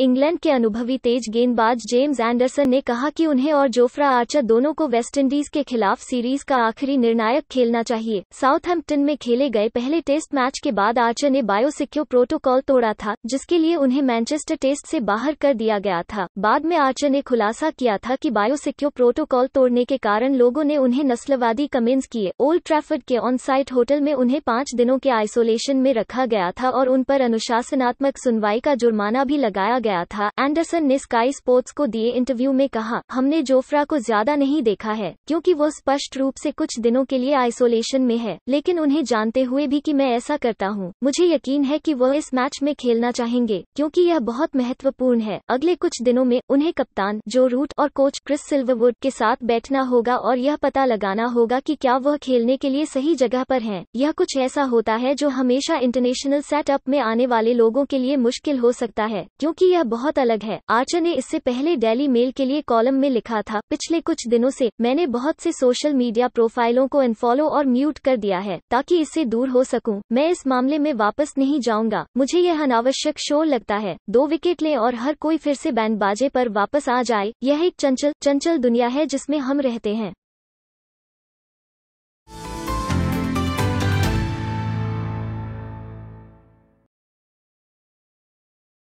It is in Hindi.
इंग्लैंड के अनुभवी तेज गेंदबाज जेम्स एंडरसन ने कहा कि उन्हें और जोफ्रा आर्चर दोनों को वेस्टइंडीज के खिलाफ सीरीज का आखिरी निर्णायक खेलना चाहिए साउथहैम्पटन में खेले गए पहले टेस्ट मैच के बाद आर्चर ने बायोसिक्यो प्रोटोकॉल तोड़ा था जिसके लिए उन्हें मैनचेस्टर टेस्ट से बाहर कर दिया गया था बाद में आर्चर ने खुलासा किया था कि बायोसिक्यो प्रोटोकॉल तोड़ने के कारण लोगों ने उन्हें नस्लवादी कमेंट्स किए ओल्ड ट्रैफर्ड के ऑन साइट होटल में उन्हें पाँच दिनों के आइसोलेशन में रखा गया था और उन पर अनुशासनात्मक सुनवाई का जुर्माना भी लगाया गया था एंडरसन ने स्काई स्पोर्ट्स को दिए इंटरव्यू में कहा हमने जोफ्रा को ज्यादा नहीं देखा है क्योंकि वो स्पष्ट रूप से कुछ दिनों के लिए आइसोलेशन में है लेकिन उन्हें जानते हुए भी कि मैं ऐसा करता हूँ मुझे यकीन है कि वह इस मैच में खेलना चाहेंगे क्योंकि यह बहुत महत्वपूर्ण है अगले कुछ दिनों में उन्हें कप्तान जो रूट और कोच क्रिस सिल्वरवुड के साथ बैठना होगा और यह पता लगाना होगा कि क्या वह खेलने के लिए सही जगह पर हैं। यह कुछ ऐसा होता है जो हमेशा इंटरनेशनल सेटअप में आने वाले लोगों के लिए मुश्किल हो सकता है क्योंकि यह बहुत अलग है आर्चर ने इससे पहले डेली मेल के लिए कॉलम में लिखा था पिछले कुछ दिनों से मैंने बहुत से सोशल मीडिया प्रोफाइलों को अनफॉलो और म्यूट कर दिया है ताकि इससे दूर हो सकूं मैं इस मामले में वापस नहीं जाऊंगा मुझे यह अनावश्यक शोर लगता है दो विकेट लें और हर कोई फिर से बाजे पर वापस आ जाए यह एक चंचल चंचल दुनिया है जिसमें हम रहते हैं